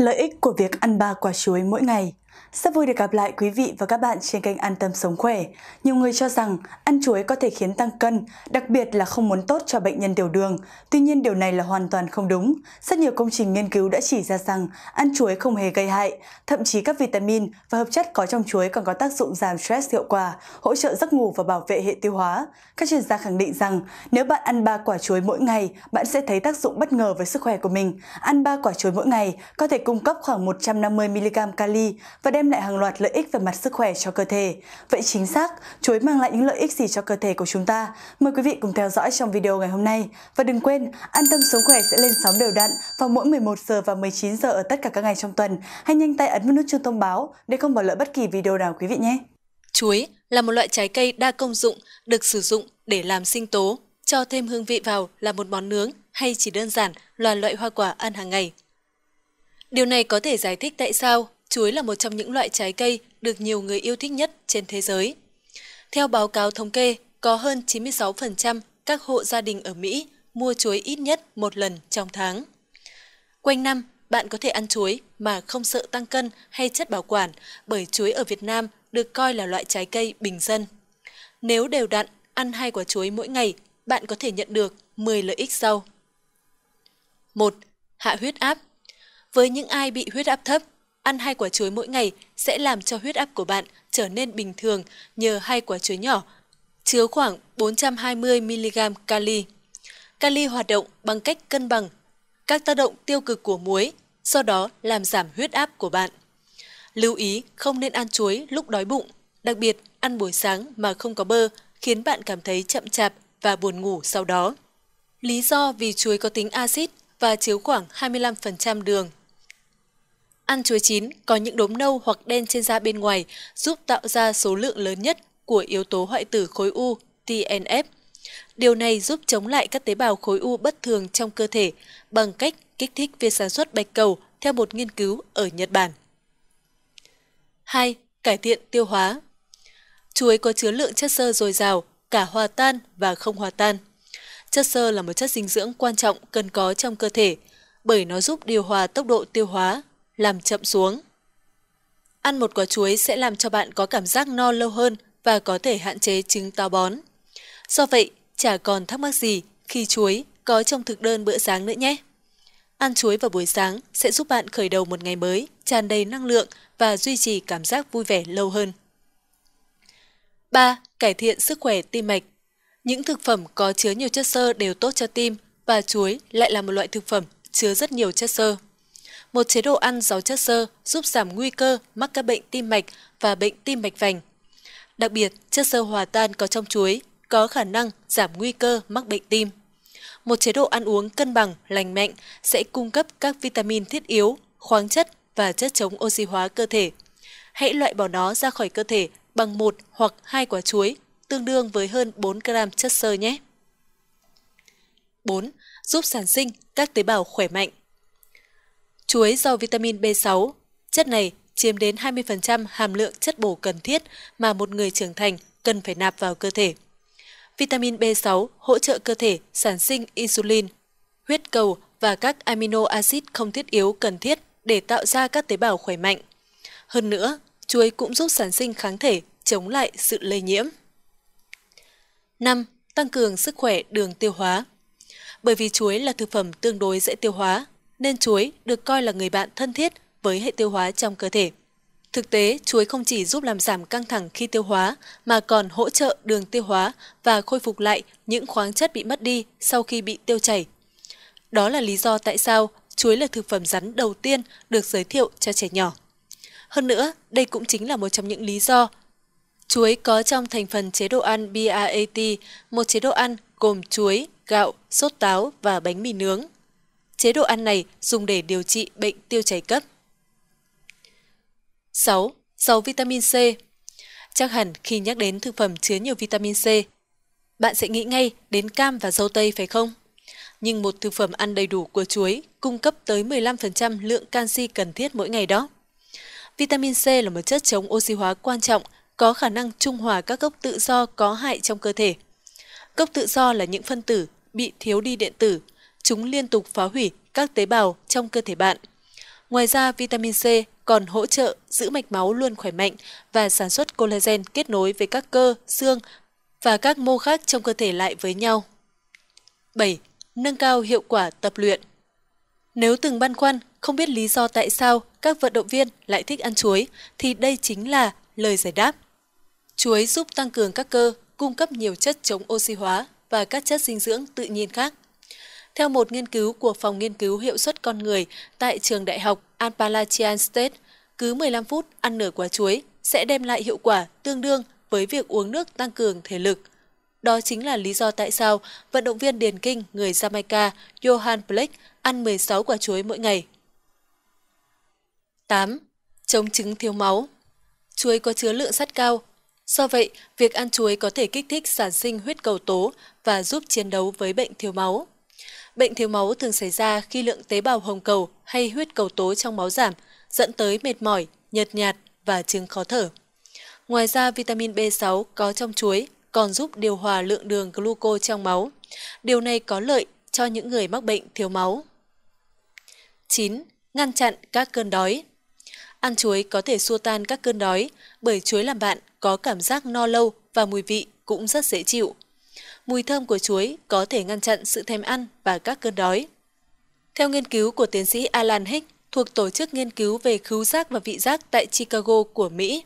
Lợi ích của việc ăn ba quả chuối mỗi ngày rất vui được gặp lại quý vị và các bạn trên kênh An Tâm Sống Khỏe. Nhiều người cho rằng ăn chuối có thể khiến tăng cân, đặc biệt là không muốn tốt cho bệnh nhân tiểu đường. Tuy nhiên điều này là hoàn toàn không đúng. Rất nhiều công trình nghiên cứu đã chỉ ra rằng ăn chuối không hề gây hại. Thậm chí các vitamin và hợp chất có trong chuối còn có tác dụng giảm stress hiệu quả, hỗ trợ giấc ngủ và bảo vệ hệ tiêu hóa. Các chuyên gia khẳng định rằng nếu bạn ăn 3 quả chuối mỗi ngày, bạn sẽ thấy tác dụng bất ngờ với sức khỏe của mình. Ăn 3 quả chuối mỗi ngày có thể cung cấp khoảng 150mg kali và đem lại hàng loạt lợi ích về mặt sức khỏe cho cơ thể. Vậy chính xác, chuối mang lại những lợi ích gì cho cơ thể của chúng ta? Mời quý vị cùng theo dõi trong video ngày hôm nay. Và đừng quên, An Tâm Sống Khỏe sẽ lên sóng đều đặn vào mỗi 11 giờ và 19 giờ ở tất cả các ngày trong tuần. Hãy nhanh tay ấn vào nút chuông thông báo để không bỏ lỡ bất kỳ video nào quý vị nhé. Chuối là một loại trái cây đa công dụng được sử dụng để làm sinh tố, cho thêm hương vị vào là một món nướng hay chỉ đơn giản là loại hoa quả ăn hàng ngày. Điều này có thể giải thích tại sao chuối là một trong những loại trái cây được nhiều người yêu thích nhất trên thế giới. Theo báo cáo thống kê, có hơn 96% các hộ gia đình ở Mỹ mua chuối ít nhất một lần trong tháng. Quanh năm, bạn có thể ăn chuối mà không sợ tăng cân hay chất bảo quản bởi chuối ở Việt Nam được coi là loại trái cây bình dân. Nếu đều đặn ăn hai quả chuối mỗi ngày, bạn có thể nhận được 10 lợi ích sau. 1. Hạ huyết áp. Với những ai bị huyết áp thấp, Ăn hai quả chuối mỗi ngày sẽ làm cho huyết áp của bạn trở nên bình thường nhờ hai quả chuối nhỏ, chứa khoảng 420mg kali. Kali hoạt động bằng cách cân bằng các tác động tiêu cực của muối, do đó làm giảm huyết áp của bạn. Lưu ý không nên ăn chuối lúc đói bụng, đặc biệt ăn buổi sáng mà không có bơ khiến bạn cảm thấy chậm chạp và buồn ngủ sau đó. Lý do vì chuối có tính axit và chứa khoảng 25% đường Ăn chuối chín có những đốm nâu hoặc đen trên da bên ngoài, giúp tạo ra số lượng lớn nhất của yếu tố hoại tử khối u TNF. Điều này giúp chống lại các tế bào khối u bất thường trong cơ thể bằng cách kích thích việc sản xuất bạch cầu theo một nghiên cứu ở Nhật Bản. 2. Cải thiện tiêu hóa Chuối có chứa lượng chất xơ dồi dào, cả hòa tan và không hòa tan. Chất xơ là một chất dinh dưỡng quan trọng cần có trong cơ thể bởi nó giúp điều hòa tốc độ tiêu hóa làm chậm xuống. Ăn một quả chuối sẽ làm cho bạn có cảm giác no lâu hơn và có thể hạn chế chứng táo bón. Do vậy, chả còn thắc mắc gì khi chuối có trong thực đơn bữa sáng nữa nhé. Ăn chuối vào buổi sáng sẽ giúp bạn khởi đầu một ngày mới, tràn đầy năng lượng và duy trì cảm giác vui vẻ lâu hơn. 3. Cải thiện sức khỏe tim mạch Những thực phẩm có chứa nhiều chất xơ đều tốt cho tim và chuối lại là một loại thực phẩm chứa rất nhiều chất xơ một chế độ ăn giàu chất xơ giúp giảm nguy cơ mắc các bệnh tim mạch và bệnh tim mạch vành. Đặc biệt, chất xơ hòa tan có trong chuối có khả năng giảm nguy cơ mắc bệnh tim. Một chế độ ăn uống cân bằng, lành mạnh sẽ cung cấp các vitamin thiết yếu, khoáng chất và chất chống oxy hóa cơ thể. Hãy loại bỏ nó ra khỏi cơ thể bằng một hoặc hai quả chuối, tương đương với hơn 4 gram chất xơ nhé. 4. Giúp sản sinh các tế bào khỏe mạnh. Chuối giàu vitamin B6. Chất này chiếm đến 20% hàm lượng chất bổ cần thiết mà một người trưởng thành cần phải nạp vào cơ thể. Vitamin B6 hỗ trợ cơ thể sản sinh insulin, huyết cầu và các amino acid không thiết yếu cần thiết để tạo ra các tế bào khỏe mạnh. Hơn nữa, chuối cũng giúp sản sinh kháng thể chống lại sự lây nhiễm. 5. Tăng cường sức khỏe đường tiêu hóa. Bởi vì chuối là thực phẩm tương đối dễ tiêu hóa, nên chuối được coi là người bạn thân thiết với hệ tiêu hóa trong cơ thể. Thực tế, chuối không chỉ giúp làm giảm căng thẳng khi tiêu hóa mà còn hỗ trợ đường tiêu hóa và khôi phục lại những khoáng chất bị mất đi sau khi bị tiêu chảy. Đó là lý do tại sao chuối là thực phẩm rắn đầu tiên được giới thiệu cho trẻ nhỏ. Hơn nữa, đây cũng chính là một trong những lý do Chuối có trong thành phần chế độ ăn BAAT, một chế độ ăn gồm chuối, gạo, sốt táo và bánh mì nướng. Chế độ ăn này dùng để điều trị bệnh tiêu chảy cấp. 6. Giàu vitamin C Chắc hẳn khi nhắc đến thực phẩm chứa nhiều vitamin C, bạn sẽ nghĩ ngay đến cam và dâu tây phải không? Nhưng một thực phẩm ăn đầy đủ của chuối cung cấp tới 15% lượng canxi cần thiết mỗi ngày đó. Vitamin C là một chất chống oxy hóa quan trọng, có khả năng trung hòa các gốc tự do có hại trong cơ thể. Gốc tự do là những phân tử bị thiếu đi điện tử, chúng liên tục phá hủy các tế bào trong cơ thể bạn. Ngoài ra, vitamin C còn hỗ trợ giữ mạch máu luôn khỏe mạnh và sản xuất collagen kết nối với các cơ, xương và các mô khác trong cơ thể lại với nhau. 7. Nâng cao hiệu quả tập luyện Nếu từng băn khoăn, không biết lý do tại sao các vận động viên lại thích ăn chuối, thì đây chính là lời giải đáp. Chuối giúp tăng cường các cơ, cung cấp nhiều chất chống oxy hóa và các chất dinh dưỡng tự nhiên khác. Theo một nghiên cứu của Phòng Nghiên cứu Hiệu suất Con Người tại trường đại học Appalachian State, cứ 15 phút ăn nửa quả chuối sẽ đem lại hiệu quả tương đương với việc uống nước tăng cường thể lực. Đó chính là lý do tại sao vận động viên điền kinh người Jamaica Johan Blake ăn 16 quả chuối mỗi ngày. 8. Chống chứng thiếu máu Chuối có chứa lượng sắt cao. Do vậy, việc ăn chuối có thể kích thích sản sinh huyết cầu tố và giúp chiến đấu với bệnh thiếu máu. Bệnh thiếu máu thường xảy ra khi lượng tế bào hồng cầu hay huyết cầu tố trong máu giảm, dẫn tới mệt mỏi, nhợt nhạt và chứng khó thở. Ngoài ra, vitamin B6 có trong chuối còn giúp điều hòa lượng đường gluco trong máu. Điều này có lợi cho những người mắc bệnh thiếu máu. 9. Ngăn chặn các cơn đói Ăn chuối có thể xua tan các cơn đói bởi chuối làm bạn có cảm giác no lâu và mùi vị cũng rất dễ chịu. Mùi thơm của chuối có thể ngăn chặn sự thèm ăn và các cơn đói. Theo nghiên cứu của tiến sĩ Alan Hick thuộc Tổ chức Nghiên cứu về khứu giác và vị giác tại Chicago của Mỹ,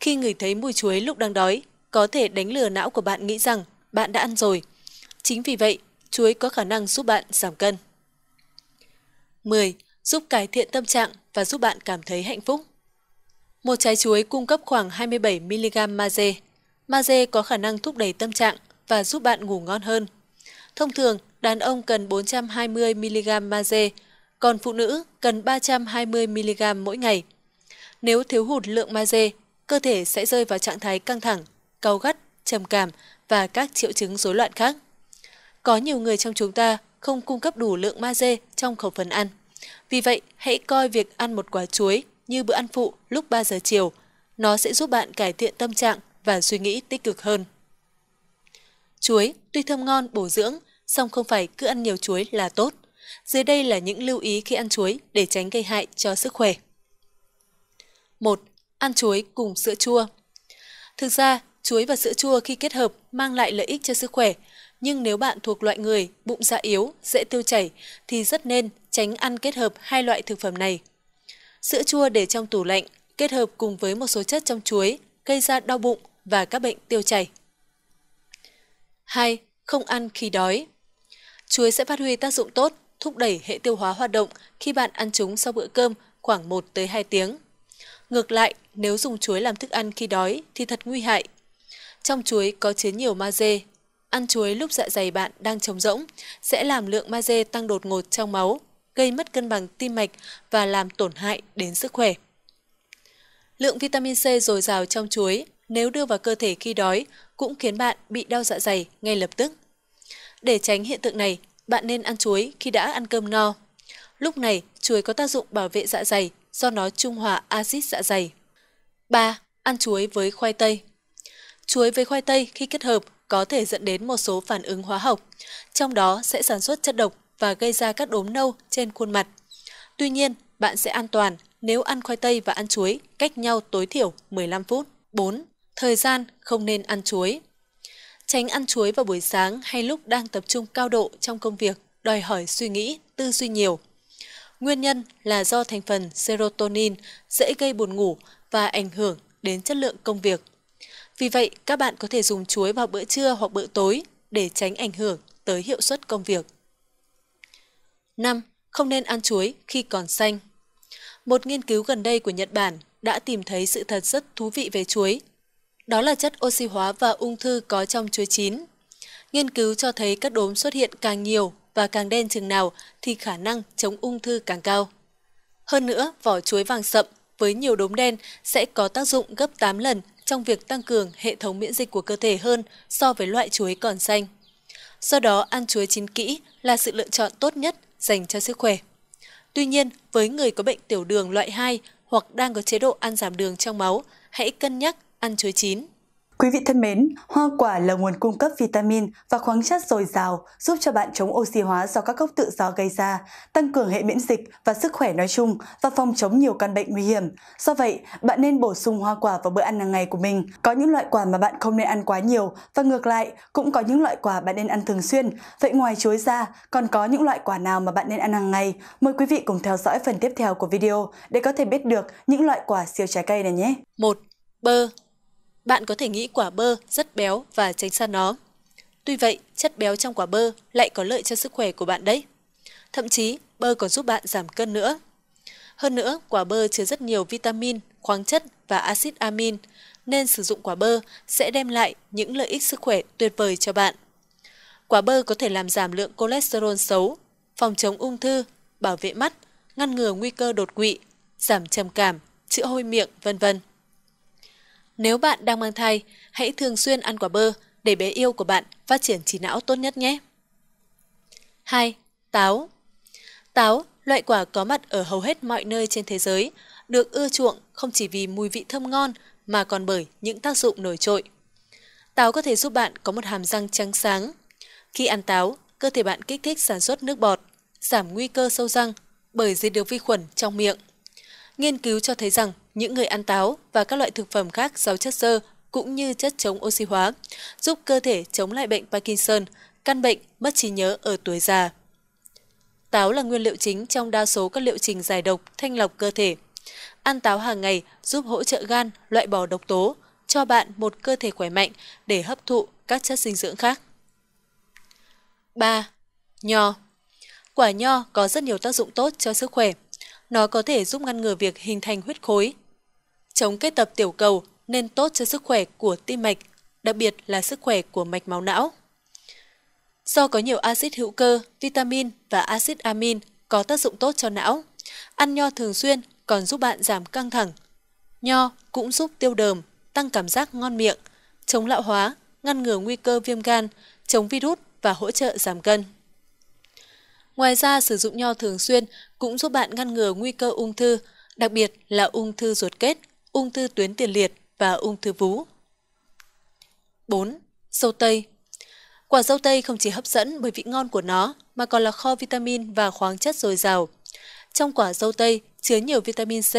khi người thấy mùi chuối lúc đang đói, có thể đánh lừa não của bạn nghĩ rằng bạn đã ăn rồi. Chính vì vậy, chuối có khả năng giúp bạn giảm cân. 10. Giúp cải thiện tâm trạng và giúp bạn cảm thấy hạnh phúc. Một trái chuối cung cấp khoảng 27mg magie. Magie có khả năng thúc đẩy tâm trạng và giúp bạn ngủ ngon hơn. Thông thường, đàn ông cần 420mg magie, còn phụ nữ cần 320mg mỗi ngày. Nếu thiếu hụt lượng magie, cơ thể sẽ rơi vào trạng thái căng thẳng, cau gắt, trầm cảm và các triệu chứng rối loạn khác. Có nhiều người trong chúng ta không cung cấp đủ lượng magie trong khẩu phần ăn. Vì vậy, hãy coi việc ăn một quả chuối như bữa ăn phụ lúc 3 giờ chiều. Nó sẽ giúp bạn cải thiện tâm trạng và suy nghĩ tích cực hơn. Chuối tuy thơm ngon, bổ dưỡng, song không phải cứ ăn nhiều chuối là tốt. Dưới đây là những lưu ý khi ăn chuối để tránh gây hại cho sức khỏe. 1. Ăn chuối cùng sữa chua. Thực ra, chuối và sữa chua khi kết hợp mang lại lợi ích cho sức khỏe, nhưng nếu bạn thuộc loại người bụng dạ yếu, dễ tiêu chảy thì rất nên tránh ăn kết hợp hai loại thực phẩm này. Sữa chua để trong tủ lạnh kết hợp cùng với một số chất trong chuối gây ra đau bụng và các bệnh tiêu chảy. 2. Không ăn khi đói. Chuối sẽ phát huy tác dụng tốt, thúc đẩy hệ tiêu hóa hoạt động khi bạn ăn chúng sau bữa cơm khoảng 1 tới 2 tiếng. Ngược lại, nếu dùng chuối làm thức ăn khi đói thì thật nguy hại. Trong chuối có chứa nhiều magie. Ăn chuối lúc dạ dày bạn đang trống rỗng sẽ làm lượng magie tăng đột ngột trong máu, gây mất cân bằng tim mạch và làm tổn hại đến sức khỏe. Lượng vitamin C dồi dào trong chuối nếu đưa vào cơ thể khi đói cũng khiến bạn bị đau dạ dày ngay lập tức. Để tránh hiện tượng này, bạn nên ăn chuối khi đã ăn cơm no. Lúc này, chuối có tác dụng bảo vệ dạ dày do nó trung hòa axit dạ dày. 3. Ăn chuối với khoai tây Chuối với khoai tây khi kết hợp có thể dẫn đến một số phản ứng hóa học, trong đó sẽ sản xuất chất độc và gây ra các đốm nâu trên khuôn mặt. Tuy nhiên, bạn sẽ an toàn nếu ăn khoai tây và ăn chuối cách nhau tối thiểu 15 phút. 4. Thời gian không nên ăn chuối. Tránh ăn chuối vào buổi sáng hay lúc đang tập trung cao độ trong công việc, đòi hỏi suy nghĩ, tư duy nhiều. Nguyên nhân là do thành phần serotonin dễ gây buồn ngủ và ảnh hưởng đến chất lượng công việc. Vì vậy, các bạn có thể dùng chuối vào bữa trưa hoặc bữa tối để tránh ảnh hưởng tới hiệu suất công việc. 5. Không nên ăn chuối khi còn xanh. Một nghiên cứu gần đây của Nhật Bản đã tìm thấy sự thật rất thú vị về chuối đó là chất oxy hóa và ung thư có trong chuối chín. Nghiên cứu cho thấy các đốm xuất hiện càng nhiều và càng đen chừng nào thì khả năng chống ung thư càng cao. Hơn nữa, vỏ chuối vàng sậm với nhiều đốm đen sẽ có tác dụng gấp 8 lần trong việc tăng cường hệ thống miễn dịch của cơ thể hơn so với loại chuối còn xanh. Do đó, ăn chuối chín kỹ là sự lựa chọn tốt nhất dành cho sức khỏe. Tuy nhiên, với người có bệnh tiểu đường loại 2 hoặc đang có chế độ ăn giảm đường trong máu, hãy cân nhắc ăn chuối chín. Quý vị thân mến, hoa quả là nguồn cung cấp vitamin và khoáng chất dồi dào giúp cho bạn chống oxy hóa do các gốc tự do gây ra, tăng cường hệ miễn dịch và sức khỏe nói chung và phòng chống nhiều căn bệnh nguy hiểm. Do vậy, bạn nên bổ sung hoa quả vào bữa ăn hàng ngày của mình. Có những loại quả mà bạn không nên ăn quá nhiều và ngược lại, cũng có những loại quả bạn nên ăn thường xuyên. Vậy ngoài chuối ra, còn có những loại quả nào mà bạn nên ăn hàng ngày? Mời quý vị cùng theo dõi phần tiếp theo của video để có thể biết được những loại quả siêu trái cây này nhé. 1. Bơ bạn có thể nghĩ quả bơ rất béo và tránh xa nó. Tuy vậy, chất béo trong quả bơ lại có lợi cho sức khỏe của bạn đấy. Thậm chí, bơ còn giúp bạn giảm cân nữa. Hơn nữa, quả bơ chứa rất nhiều vitamin, khoáng chất và axit amin, nên sử dụng quả bơ sẽ đem lại những lợi ích sức khỏe tuyệt vời cho bạn. Quả bơ có thể làm giảm lượng cholesterol xấu, phòng chống ung thư, bảo vệ mắt, ngăn ngừa nguy cơ đột quỵ, giảm trầm cảm, chữa hôi miệng, vân vân. Nếu bạn đang mang thai, hãy thường xuyên ăn quả bơ để bé yêu của bạn phát triển trí não tốt nhất nhé. 2. Táo Táo, loại quả có mặt ở hầu hết mọi nơi trên thế giới, được ưa chuộng không chỉ vì mùi vị thơm ngon mà còn bởi những tác dụng nổi trội. Táo có thể giúp bạn có một hàm răng trắng sáng. Khi ăn táo, cơ thể bạn kích thích sản xuất nước bọt, giảm nguy cơ sâu răng bởi diệt được vi khuẩn trong miệng. Nghiên cứu cho thấy rằng những người ăn táo và các loại thực phẩm khác giàu chất xơ cũng như chất chống oxy hóa, giúp cơ thể chống lại bệnh Parkinson, căn bệnh mất trí nhớ ở tuổi già. Táo là nguyên liệu chính trong đa số các liệu trình giải độc, thanh lọc cơ thể. Ăn táo hàng ngày giúp hỗ trợ gan loại bỏ độc tố, cho bạn một cơ thể khỏe mạnh để hấp thụ các chất dinh dưỡng khác. 3. Nho Quả nho có rất nhiều tác dụng tốt cho sức khỏe nó có thể giúp ngăn ngừa việc hình thành huyết khối. Chống kết tập tiểu cầu nên tốt cho sức khỏe của tim mạch, đặc biệt là sức khỏe của mạch máu não. Do có nhiều axit hữu cơ, vitamin và axit amin có tác dụng tốt cho não, ăn nho thường xuyên còn giúp bạn giảm căng thẳng. Nho cũng giúp tiêu đờm, tăng cảm giác ngon miệng, chống lão hóa, ngăn ngừa nguy cơ viêm gan, chống virus và hỗ trợ giảm cân. Ngoài ra, sử dụng nho thường xuyên cũng giúp bạn ngăn ngừa nguy cơ ung thư, đặc biệt là ung thư ruột kết, ung thư tuyến tiền liệt và ung thư vú. 4. Dâu tây Quả dâu tây không chỉ hấp dẫn bởi vị ngon của nó mà còn là kho vitamin và khoáng chất dồi dào. Trong quả dâu tây chứa nhiều vitamin C,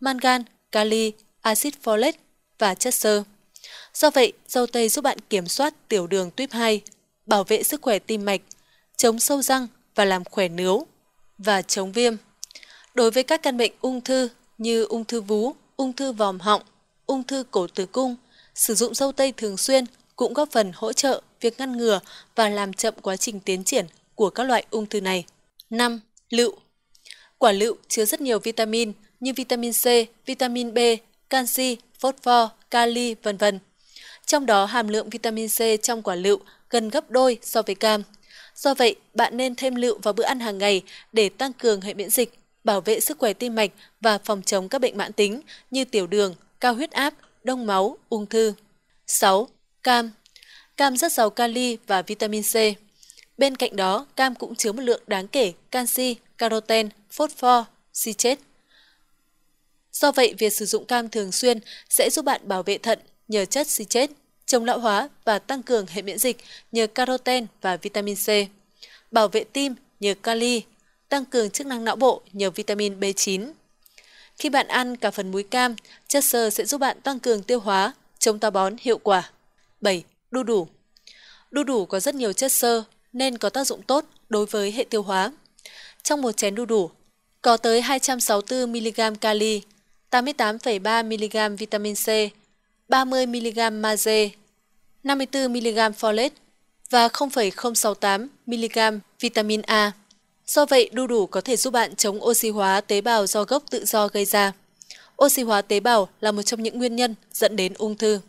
mangan, kali, axit folic và chất xơ. Do vậy, dâu tây giúp bạn kiểm soát tiểu đường tuyếp 2, bảo vệ sức khỏe tim mạch, chống sâu răng và làm khỏe nướu và chống viêm. Đối với các căn bệnh ung thư như ung thư vú, ung thư vòm họng, ung thư cổ tử cung, sử dụng dâu tây thường xuyên cũng góp phần hỗ trợ việc ngăn ngừa và làm chậm quá trình tiến triển của các loại ung thư này. 5. Lựu Quả lựu chứa rất nhiều vitamin như vitamin C, vitamin B, canxi, phosphor, kali, vân vân. Trong đó hàm lượng vitamin C trong quả lựu gần gấp đôi so với cam. Do vậy, bạn nên thêm lựu vào bữa ăn hàng ngày để tăng cường hệ miễn dịch, bảo vệ sức khỏe tim mạch và phòng chống các bệnh mãn tính như tiểu đường, cao huyết áp, đông máu, ung thư. 6. Cam Cam rất giàu kali và vitamin C. Bên cạnh đó, cam cũng chứa một lượng đáng kể canxi, caroten, phosphor, citrat. Do vậy, việc sử dụng cam thường xuyên sẽ giúp bạn bảo vệ thận nhờ chất si citrat chống lão hóa và tăng cường hệ miễn dịch nhờ caroten và vitamin C, bảo vệ tim nhờ kali, tăng cường chức năng não bộ nhờ vitamin B9. Khi bạn ăn cả phần muối cam, chất xơ sẽ giúp bạn tăng cường tiêu hóa, chống táo bón hiệu quả. 7. Đu đủ Đu đủ có rất nhiều chất xơ nên có tác dụng tốt đối với hệ tiêu hóa. Trong một chén đu đủ có tới 264 mg kali, 88,3 mg vitamin C, 30mg magie, 54mg folate và 0,068mg vitamin A. Do vậy, đu đủ có thể giúp bạn chống oxy hóa tế bào do gốc tự do gây ra. Oxy hóa tế bào là một trong những nguyên nhân dẫn đến ung thư.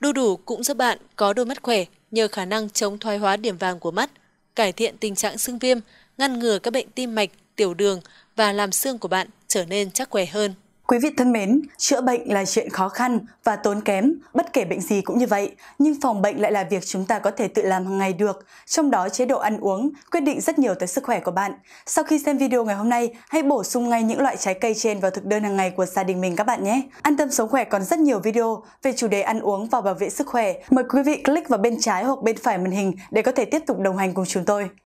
Đu đủ cũng giúp bạn có đôi mắt khỏe nhờ khả năng chống thoái hóa điểm vàng của mắt, cải thiện tình trạng sưng viêm, ngăn ngừa các bệnh tim mạch, tiểu đường và làm xương của bạn trở nên chắc khỏe hơn. Quý vị thân mến, chữa bệnh là chuyện khó khăn và tốn kém, bất kể bệnh gì cũng như vậy, nhưng phòng bệnh lại là việc chúng ta có thể tự làm hàng ngày được, trong đó chế độ ăn uống quyết định rất nhiều tới sức khỏe của bạn. Sau khi xem video ngày hôm nay, hãy bổ sung ngay những loại trái cây trên vào thực đơn hàng ngày của gia đình mình các bạn nhé. An tâm sống khỏe còn rất nhiều video về chủ đề ăn uống và bảo vệ sức khỏe. Mời quý vị click vào bên trái hoặc bên phải màn hình để có thể tiếp tục đồng hành cùng chúng tôi.